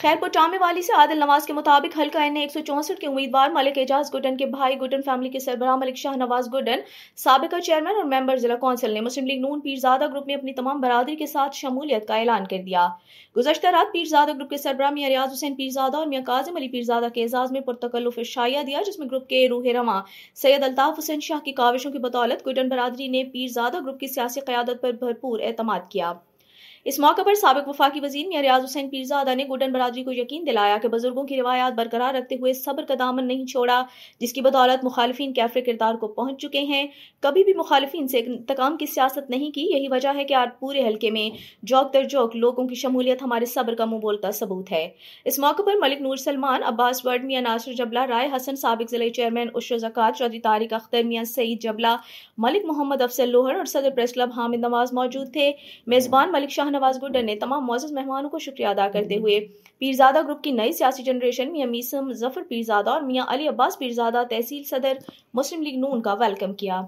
खैरपुर टामे वाली से आदिल नवाज के मुताबिक हल्का एन एक सौ चौंसठ के उम्मीदवार मलिक एजाज गुडन के भाई गुडन फैमिली के सरबराह मलिक शाह नवाज गुडन सबका चेयरमैन और मेंबर जिला कौंसिल ने मुस्लिम लीग नून पीरजादा ग्रुप में अपनी तमाम बरदरी के साथ शमूलियत का ऐलान कर दिया गुजशत रात पीरजादा ग्रुप के सरबरा मियाँ रियाज हुसैन पीरजादा और मियाँ काजिम अली पीरजादा के एजाज में पुरतकल्लुफ शाया दिया जिसमें ग्रुप के रूह रवा सैयद अल्ताफ हुसैन शाह की काविशों की बदौलत गुडन बरदरी ने पीरजादा ग्रुप की सियासी क्यादत पर भरपूर अहतमाद किया इस मौके पर सबक वफाकी वजीर मियाँ रियाज हुसैन पीरजादा ने गुडन बरादरी को यकीन दिलाया कि बुजुर्गों की रवायात बरकरार रखते हुए सब्र का दामन नहीं छोड़ा जिसकी बदौलत मुखालफी कैफे किरदार को पहुंच चुके हैं कभी भी मुखालफी से तकाम की सियासत नहीं की यही वजह है कि आज पूरे हल्के में जौक दर जौक लोगों की शमूलियत हमारे सब्र का मुंह बोलता सबूत है इस मौके पर मलिक नूर सलमान अब्बास वर्ड मियाँ नासिर जबला राय हसन सबक जिले चेयरमैन उशर जक़ात चौधरी तारिक अख्तर मियाँ सईद जबला मलिक मोहम्मद अफसर लोहर और सदर प्रेस क्लब हामिद नवाज मौजूद थे मेज़बान मलिक शाह शाहनवाज गुड्डन ने तमाम मोजस मेहमानों को शुक्रिया अदा करते हुए पीरजादा ग्रुप की नई सियासी जनरेशन मियाँ मीसम जफर पीरजादा और मियाँ अली अब्बास पीरजादा तहसील सदर मुस्लिम लीग नून का वेलकम किया